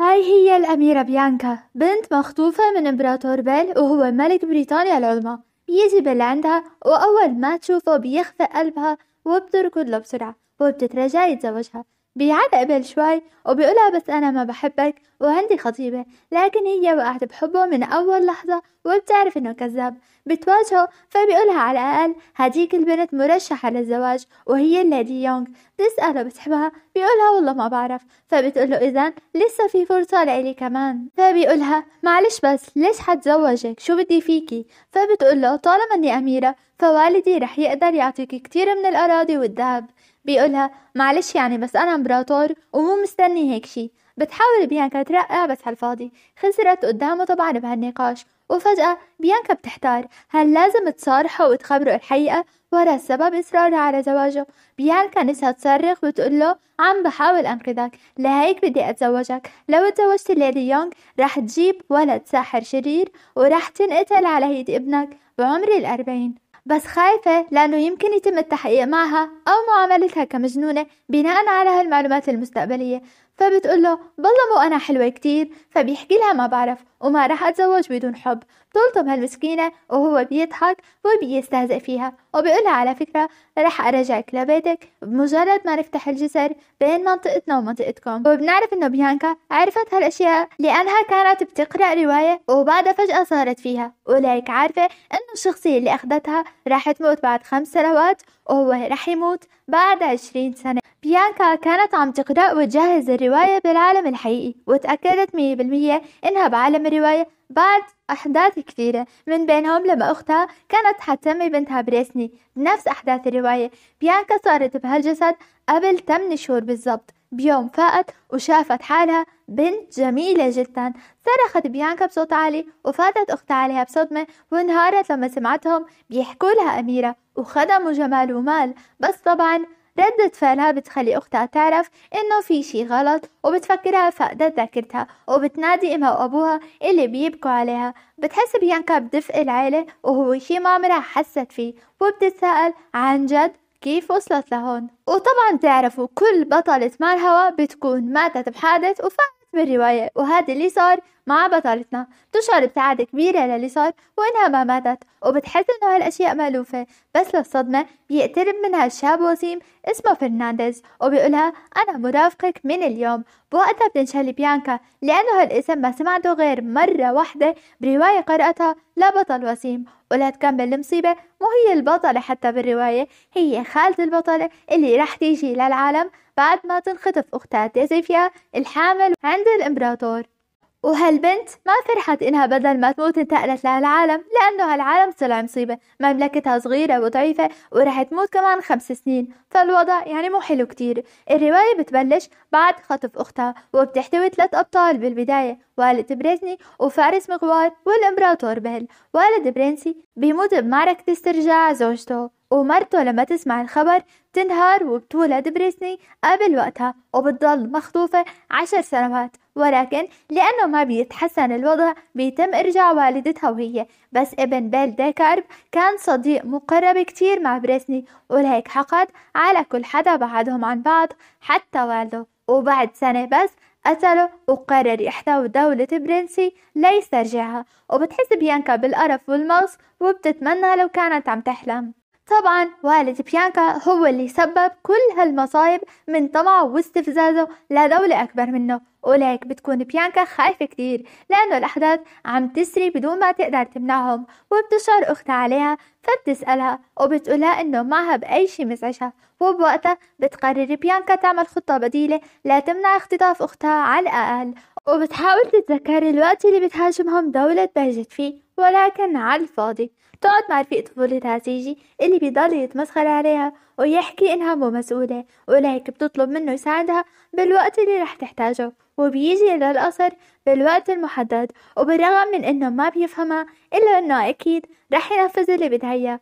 هاي هي الأميرة بيانكا بنت مخطوفة من إمبراطور بيل وهو ملك بريطانيا العظمى بيجي بيل عندها وأول ما تشوفه بيخفق قلبها وبتركض له بسرعة وبتترجى يتزوجها بيعاد قبل شوي وبيقولها بس أنا ما بحبك وعندي خطيبة لكن هي وقعت بحبه من أول لحظة وبتعرف إنه كذاب بتواجهه فبيقولها على الأقل هديك البنت مرشحة للزواج وهي الليدي يونغ بتسأله بتحبها بيقولها والله ما بعرف فبتقوله إذا لسه في فرصة لإلي كمان فبيقولها معلش بس ليش حتزوجك شو بدي فيكي فبتقوله طالما إني أميرة فوالدي رح يقدر يعطيك كتير من الأراضي والذهب بيقولها معلش يعني بس أنا إمبراطور ومو مستني هيك شي بتحاول بيانكا ترقع بس هالفاضي خسرت قدامه طبعا بهالنقاش وفجأة بيانكا بتحتار هل لازم تصارحه وتخبره الحقيقة ورا سبب إصرارها على زواجه بيانكا نفسها تصرخ وتقول له عم بحاول أنقذك لهيك بدي أتزوجك لو تزوجت ليدي يونغ رح تجيب ولد ساحر شرير ورح تنقتل على هيد ابنك بعمر الأربعين بس خايفة لأنه يمكن يتم التحقيق معها أو معاملتها كمجنونة بناء على هالمعلومات المستقبلية فبتقول له والله مو أنا حلوة كتير فبيحكي لها ما بعرف وما راح أتزوج بدون حب بتلطم هالمسكينة وهو بيضحك وبيستهزئ فيها وبيقولها على فكرة راح أرجعك لبيتك بمجرد ما نفتح الجسر بين منطقتنا ومنطقتكم وبنعرف إنه بيانكا عرفت هالأشياء لأنها كانت بتقرأ رواية وبعدها فجأة صارت فيها وليك عارفة إنه الشخصية اللي أخذتها راح تموت بعد خمس سنوات وهو راح يموت بعد عشرين سنة بيانكا كانت عم تقرأ وتجهز الرواية بالعالم الحقيقي وتأكدت مية بالمية إنها بعالم الرواية بعد أحداث كثيرة من بينهم لما أختها كانت حتسمي بنتها بريسني بنفس أحداث الرواية بيانكا صارت بهالجسد قبل 8 شهور بالضبط بيوم فاقت وشافت حالها بنت جميلة جدا صرخت بيانكا بصوت عالي وفاتت أختها عليها بصدمة وانهارت لما سمعتهم بيحكوا لها أميرة وخدموا جمال ومال بس طبعا ردة فعلها بتخلي أختها تعرف إنه في شي غلط وبتفكرها فقدت ذاكرتها وبتنادي أمها وأبوها اللي بيبكوا عليها بتحس بيانكا بدفء العيلة وهو شي ما عمرها حست فيه وبتتساءل عن جد كيف وصلت لهون وطبعا تعرفوا كل بطلة مال هوا بتكون ماتت بحادث وفعلا بالرواية وهذا اللي صار مع بطلتنا بتشعر بسعادة كبيرة للي صار وإنها ما ماتت وبتحس إنه هالأشياء مألوفة بس للصدمة بيقترب منها شاب وسيم اسمه فرنانديز وبيقولها أنا مرافقك من اليوم بوقتها بتنشل بيانكا لأنه هالاسم ما سمعته غير مرة واحدة برواية قرأتها لبطل وسيم ولا تكمل المصيبة مو هي البطلة حتى بالرواية هي خالة البطلة اللي رح تيجي للعالم بعد ما تنخطف أختها تيزيفيا الحامل عند الإمبراطور وهالبنت ما فرحت إنها بدل ما تموت انتقلت لهالعالم لأنه هالعالم طلع مصيبة مملكتها صغيرة وضعيفة ورح تموت كمان خمس سنين فالوضع يعني مو حلو كتير الرواية بتبلش بعد خطف أختها وبتحتوي ثلاث أبطال بالبداية والد بريزني وفارس مغوار والإمبراطور بيل والد برينسي بيموت بمعركة استرجاع زوجته ومرته لما تسمع الخبر بتنهار وبتولد بريسني قبل وقتها وبتضل مخطوفة عشر سنوات ولكن لأنه ما بيتحسن الوضع بيتم إرجاع والدتها وهي بس ابن بيل ديكارب كان صديق مقرب كتير مع بريسني ولهيك حقد على كل حدا بعدهم عن بعض حتى والده وبعد سنة بس قتله وقرر يحتوي دولة برنسي ليسترجعها وبتحس بيانكا بالقرف والمغص وبتتمنى لو كانت عم تحلم طبعا والد بيانكا هو اللي سبب كل هالمصايب من طمعه واستفزازه لدولة أكبر منه ولهيك بتكون بيانكا خايفة كتير لأنه الأحداث عم تسري بدون ما تقدر تمنعهم وبتشعر أختها عليها فبتسألها وبتقولها إنه معها بأي شي مزعجها وبوقتها بتقرر بيانكا تعمل خطة بديلة لتمنع اختطاف أختها على الأقل وبتحاول تتذكر الوقت اللي بتهاجمهم دولة بهجت فيه ولكن على الفاضي تقعد مع رفيق طفولتها عزيزي اللي بيضل يتمسخر عليها ويحكي إنها مو مسؤولة ولهيك بتطلب منه يساعدها بالوقت اللي رح تحتاجه وبيجي للقصر بالوقت المحدد وبالرغم من إنه ما بيفهمها إلا إنه أكيد رح ينفذ اللي بدها إياه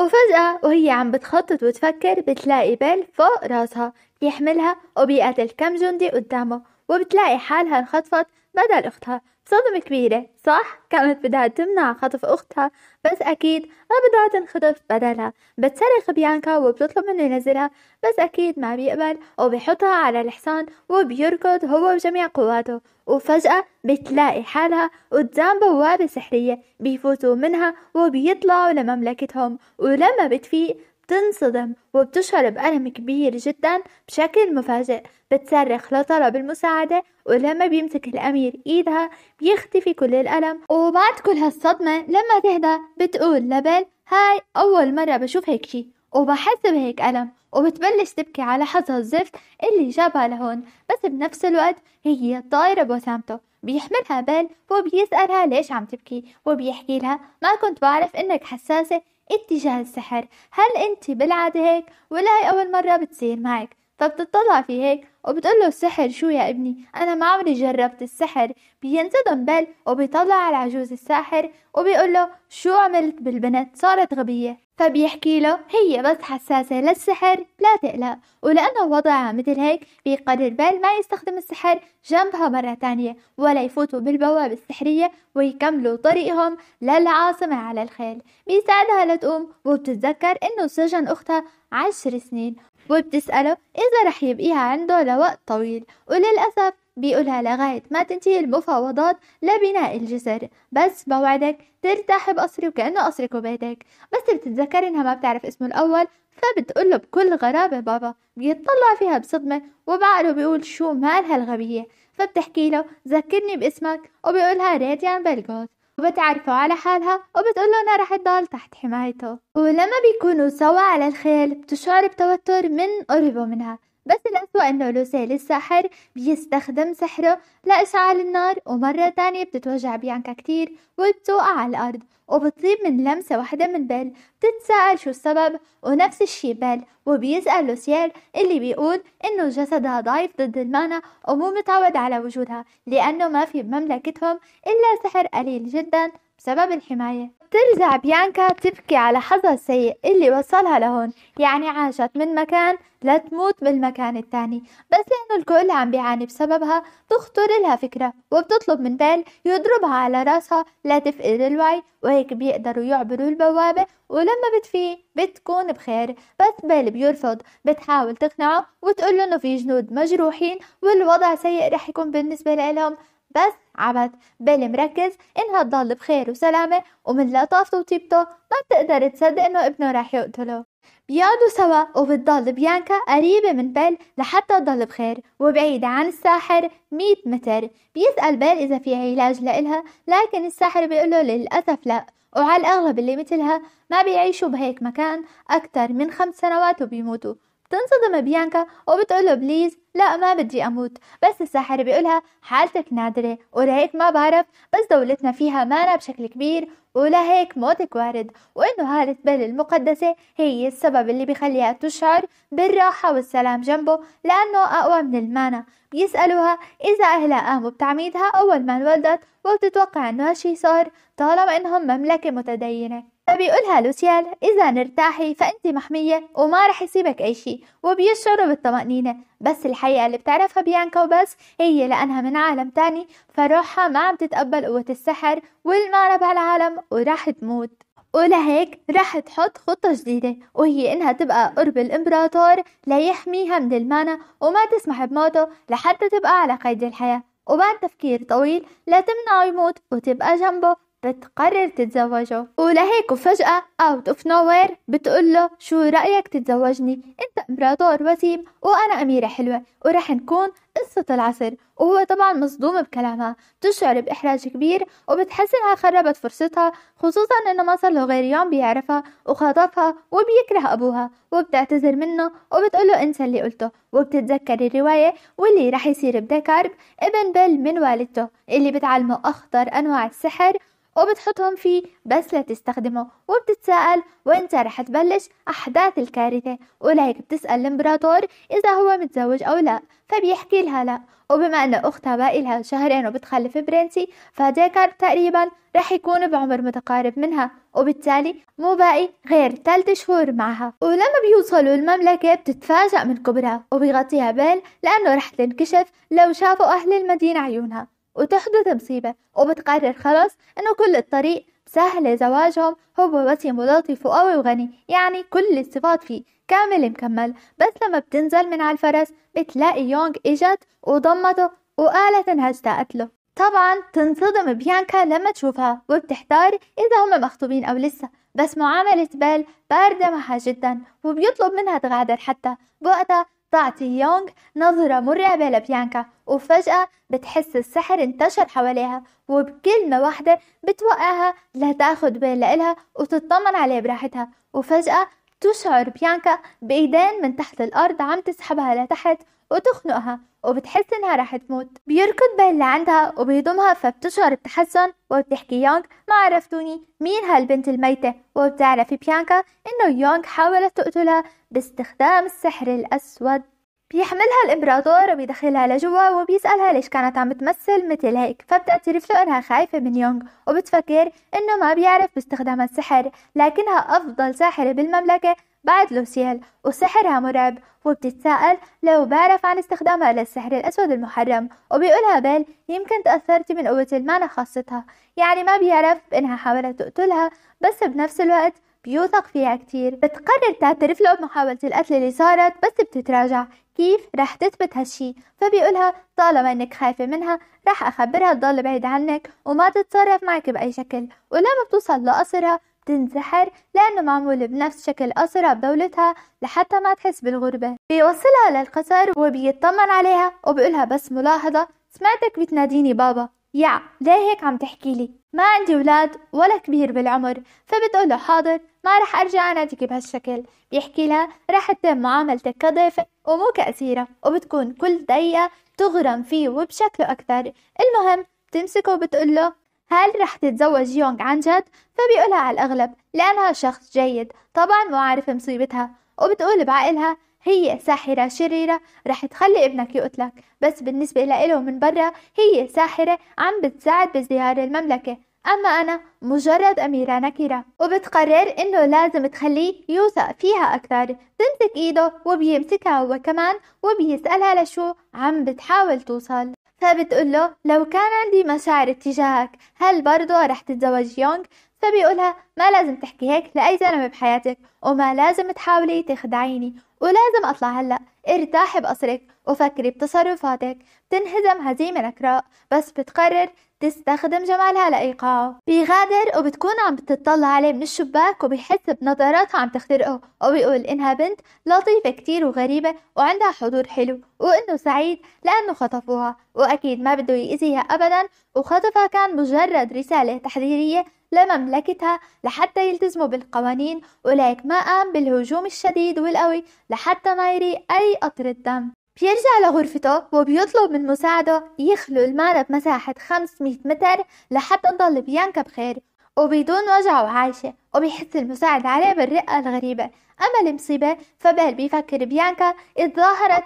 وفجأة وهي عم بتخطط وتفكر بتلاقي بيل فوق راسها بيحملها وبيقتل كم جندي قدامه وبتلاقي حالها انخطفت بدل أختها صدمة كبيرة صح كانت بدها تمنع خطف أختها بس أكيد ما بدها تنخطف بدلها بتصرخ بيانكا وبتطلب منه ينزلها بس أكيد ما بيقبل وبيحطها على الحصان وبيركض هو بجميع قواته وفجأة بتلاقي حالها قدام بوابة سحرية بيفوتوا منها وبيطلعوا لمملكتهم ولما بتفيق بتنصدم وبتشعر بألم كبير جدا بشكل مفاجئ بتصرخ لطلب المساعدة ولما بيمسك الأمير إيدها بيختفي كل الألم وبعد كل هالصدمة لما تهدى بتقول لبل هاي أول مرة بشوف هيك شي وبحس بهيك ألم وبتبلش تبكي على حظها الزفت اللي جابها لهون بس بنفس الوقت هي طايرة بوسامته بيحملها بال وبيسألها ليش عم تبكي وبيحكي لها ما كنت بعرف إنك حساسة اتجاه السحر هل انت بالعادة هيك ولا هي اول مرة بتصير معك فبتطلع في هيك وبتقول له السحر شو يا ابني انا ما عمري جربت السحر بينصدم بل وبيطلع على العجوز الساحر وبيقول له شو عملت بالبنت صارت غبية فبيحكي له هي بس حساسة للسحر لا تقلق ولأنه وضعها مثل هيك بيقرر بيل ما يستخدم السحر جنبها مرة تانية ولا يفوتوا بالبوابة السحرية ويكملوا طريقهم للعاصمة على الخيل بيساعدها لتقوم وبتتذكر إنه سجن أختها عشر سنين وبتسأله إذا رح يبقيها عنده لوقت طويل وللأسف بيقولها لغاية ما تنتهي المفاوضات لبناء الجسر بس بوعدك ترتاح بقصري وكأنه قصرك وبيتك بس بتتذكر إنها ما بتعرف اسمه الأول فبتقول له بكل غرابة بابا بيطلع فيها بصدمة وبعقله بيقول شو مال هالغبية فبتحكي له ذكرني باسمك وبيقولها ريديان بلغوت وبتعرفه على حالها وبتقول له انها رح تضل تحت حمايته ولما بيكونوا سوا على الخيل بتشعر بتوتر من قربه منها بس الأسوأ إنه لوسيل الساحر بيستخدم سحره لإشعال النار ومرة تانية بتتوجع بيانكا كتير وبتوقع على الأرض وبتصيب من لمسة واحدة من بيل بتتساءل شو السبب ونفس الشي بيل وبيسأل لوسيل اللي بيقول إنه جسدها ضعيف ضد المانا ومو متعود على وجودها لأنه ما في بمملكتهم إلا سحر قليل جدا بسبب الحماية ترجع بيانكا تبكي على حظها السيء اللي وصلها لهون يعني عاشت من مكان لتموت بالمكان التاني بس لأنه الكل عم بيعاني بسببها بتخطر لها فكرة وبتطلب من بيل يضربها على راسها لتفقد الوعي وهيك بيقدروا يعبروا البوابة ولما بتفيق بتكون بخير بس بيل بيرفض بتحاول تقنعه وتقول له انه في جنود مجروحين والوضع سيء رح يكون بالنسبة لهم بس عبث بالي مركز انها تضل بخير وسلامة ومن لطافته وطيبته ما بتقدر تصدق انه ابنه راح يقتله بيقعدوا سوا وبتضل بيانكا قريبة من بيل لحتى تضل بخير وبعيدة عن الساحر مية متر بيسأل بيل إذا في علاج لإلها لكن الساحر بيقوله للأسف لأ وعلى الأغلب اللي مثلها ما بيعيشوا بهيك مكان أكتر من خمس سنوات وبيموتوا بتنصدم بيانكا وبتقوله بليز لا ما بدي أموت بس الساحر بيقولها حالتك نادرة ولهيك ما بعرف بس دولتنا فيها مانا بشكل كبير ولهيك موتك وارد وإنه هالة المقدسة هي السبب اللي بخليها تشعر بالراحة والسلام جنبه لأنه أقوى من المانا بيسألوها إذا أهلها قاموا بتعميدها أول ما انولدت وبتتوقع إنه هالشي صار طالما إنهم مملكة متدينة فبيقولها لوسيال إذا نرتاحي فأنت محمية وما رح يصيبك أي شيء وبيشعروا بالطمأنينة بس الحقيقة اللي بتعرفها بيانكا وبس هي لأنها من عالم تاني فروحها ما عم تتقبل قوة السحر والمعنى بهالعالم وراح تموت ولهيك راح تحط خطة جديدة وهي إنها تبقى قرب الإمبراطور ليحميها من المانا وما تسمح بموته لحتى تبقى على قيد الحياة وبعد تفكير طويل لا تمنعه يموت وتبقى جنبه بتقرر تتزوجه ولهيك وفجأة اوت اوف nowhere بتقول له شو رأيك تتزوجني انت امبراطور وسيم وانا اميرة حلوة ورح نكون قصة العصر وهو طبعا مصدوم بكلامها بتشعر بإحراج كبير وبتحس إنها خربت فرصتها خصوصا إنه ما صار له غير يوم بيعرفها وخاطفها وبيكره أبوها وبتعتذر منه وبتقول له انسى اللي قلته وبتتذكر الرواية واللي رح يصير بديكارب ابن بل من والدته اللي بتعلمه أخطر أنواع السحر وبتحطهم فيه بس لتستخدمه وبتتساءل وانت رح تبلش أحداث الكارثة ولهيك بتسأل الإمبراطور إذا هو متزوج أو لا فبيحكي لها لا وبما أن أختها باقي لها شهرين وبتخلف برنسي فديكار تقريبا رح يكون بعمر متقارب منها وبالتالي مو باقي غير ثلاث شهور معها ولما بيوصلوا المملكة بتتفاجأ من كبرها وبيغطيها بيل لأنه رح تنكشف لو شافوا أهل المدينة عيونها وتحدث مصيبة وبتقرر خلاص أنه كل الطريق سهل زواجهم هو وسيم ولطيف وقوي وغني يعني كل الصفات فيه كامل مكمل بس لما بتنزل من على الفرس بتلاقي يونغ اجت وضمته وقالت انها اشتقت له طبعا تنصدم بيانكا لما تشوفها وبتحتار إذا هم مخطوبين أو لسه بس معاملة بيل باردة معها جدا وبيطلب منها تغادر حتى بوقتها تعطي يونغ نظرة مرعبة لبيانكا وفجأة بتحس السحر انتشر حواليها وبكلمة واحدة بتوقعها لتاخد بالها إلها وتطمن عليه براحتها وفجأة تشعر بيانكا بإيدين من تحت الأرض عم تسحبها لتحت وتخنقها وبتحس إنها رح تموت بيركض اللي عندها وبيضمها فبتشعر بتحسن وبتحكي يونغ ما عرفتوني مين هالبنت الميتة وبتعرف بيانكا إنه يونغ حاولت تقتلها باستخدام السحر الأسود بيحملها الإمبراطور وبيدخلها لجوا وبيسألها ليش كانت عم تمثل مثل هيك فبتعترف له إنها خايفة من يونغ وبتفكر إنه ما بيعرف باستخدام السحر لكنها أفضل ساحرة بالمملكة بعد لوسيل وسحرها مرعب وبتتساءل لو بعرف عن استخدامها للسحر الأسود المحرم وبيقولها بيل يمكن تأثرت من قوة المعنى خاصتها يعني ما بيعرف بأنها حاولت تقتلها بس بنفس الوقت بيوثق فيها كتير بتقرر تعترف له بمحاولة القتل اللي صارت بس بتتراجع كيف رح تثبت هالشي فبيقولها طالما انك خايفة منها رح اخبرها تضل بعيد عنك وما تتصرف معك بأي شكل ولما بتوصل لقصرها تنسحر لأنه معمول بنفس شكل أسرة بدولتها لحتى ما تحس بالغربة بيوصلها للقصر وبيطمن عليها وبيقولها بس ملاحظة سمعتك بتناديني بابا يا ليه هيك عم تحكي لي ما عندي ولاد ولا كبير بالعمر فبتقول له حاضر ما رح أرجع أناديك بهالشكل بيحكي لها رح تتم معاملتك كضيفة ومو كأسيرة وبتكون كل دقيقة تغرم فيه وبشكله أكثر المهم بتمسكه وبتقول له هل رح تتزوج يونغ عن جد؟ فبيقولها على الأغلب لأنها شخص جيد طبعا مو عارف مصيبتها وبتقول بعقلها هي ساحرة شريرة رح تخلي ابنك يقتلك بس بالنسبة لإله من برا هي ساحرة عم بتساعد بازدهار المملكة أما أنا مجرد أميرة نكرة وبتقرر إنه لازم تخليه يوثق فيها أكثر تمسك إيده وبيمسكها هو كمان وبيسألها لشو عم بتحاول توصل فبتقول له لو كان عندي مشاعر اتجاهك هل برضو رح تتزوج يونغ فبيقولها ما لازم تحكي هيك لأي زلمة بحياتك وما لازم تحاولي تخدعيني ولازم أطلع هلأ ارتاحي بقصرك وفكري بتصرفاتك بتنهزم هزيمة نكراء بس بتقرر تستخدم جمالها لإيقاعه بيغادر وبتكون عم بتطلع عليه من الشباك وبيحس بنظراتها عم تخترقه وبيقول إنها بنت لطيفة كتير وغريبة وعندها حضور حلو وإنه سعيد لأنه خطفوها وأكيد ما بده يأذيها أبدا وخطفها كان مجرد رسالة تحذيرية لمملكتها لحتى يلتزموا بالقوانين ولكن ما قام بالهجوم الشديد والقوي لحتى ما يري أي قطرة دم بيرجع لغرفته وبيطلب من مساعده يخلو المعنى بمساحة 500 متر لحتى نضل بيانكا بخير وبدون وجع وعايشة وبيحس المساعد عليه بالرقة الغريبة أما المصيبة فبال بيفكر بيانكا إذ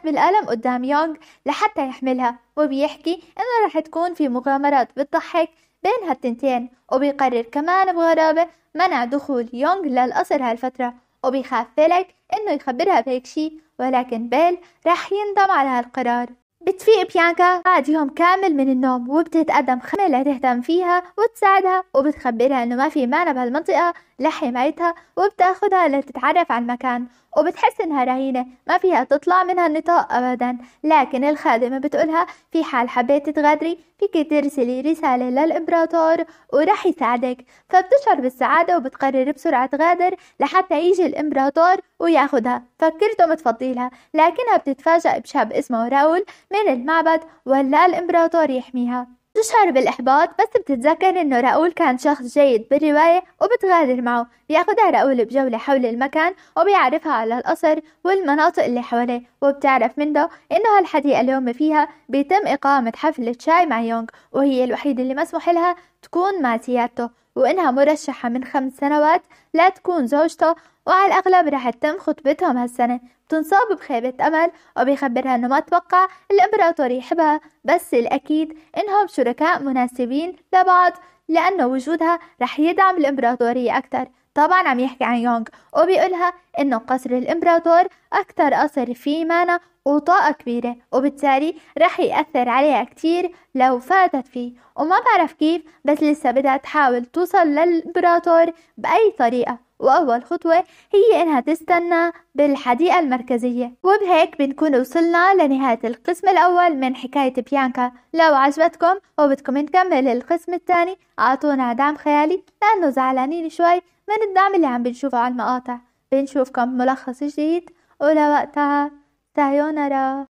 بالألم قدام يونغ لحتى يحملها وبيحكي إنه رح تكون في مغامرات بتضحك بين هالتنتين وبيقرر كمان بغرابة منع دخول يونغ للقصر هالفترة وبيخاف فيلك إنه يخبرها بهيك شي ولكن بيل راح يندم على هالقرار بتفيق بيانكا بعد يوم كامل من النوم وبتتقدم خدمة لتهتم فيها وتساعدها وبتخبرها انه ما في مانع بهالمنطقة لحمايتها وبتاخدها لتتعرف على المكان وبتحس انها رهينة ما فيها تطلع من هالنطاق ابدا لكن الخادمة بتقولها في حال حبيت تغادري فيك ترسلي رسالة للامبراطور ورح يساعدك فبتشعر بالسعادة وبتقرر بسرعة تغادر لحتى يجي الامبراطور وياخدها فكرته متفضيلها لكنها بتتفاجأ بشاب اسمه راول من المعبد ولا الامبراطور يحميها تشعر بالإحباط بس بتتذكر إنه راؤول كان شخص جيد بالرواية وبتغادر معه بياخدها راؤول بجولة حول المكان وبيعرفها على القصر والمناطق اللي حواليه وبتعرف منه إنه هالحديقة اليوم فيها بيتم إقامة حفلة شاي مع يونغ وهي الوحيدة اللي مسموح لها تكون مع سيادته وإنها مرشحة من خمس سنوات لا تكون زوجته وعلى الأغلب رح تتم خطبتهم هالسنة بتنصاب بخيبة أمل وبيخبرها إنه ما توقع الإمبراطور يحبها بس الأكيد إنهم شركاء مناسبين لبعض لأنه وجودها رح يدعم الإمبراطورية أكثر طبعا عم يحكي عن يونغ وبيقولها إنه قصر الإمبراطور أكثر قصر في مانا وطاقة كبيرة وبالتالي رح يأثر عليها كتير لو فاتت فيه وما بعرف كيف بس لسه بدها تحاول توصل للإمبراطور بأي طريقة وأول خطوة هي إنها تستنى بالحديقة المركزية وبهيك بنكون وصلنا لنهاية القسم الأول من حكاية بيانكا لو عجبتكم وبدكم نكمل القسم الثاني أعطونا دعم خيالي لأنه زعلانين شوي من الدعم اللي عم بنشوفه على المقاطع بنشوفكم ملخص جديد ولوقتها さようなら。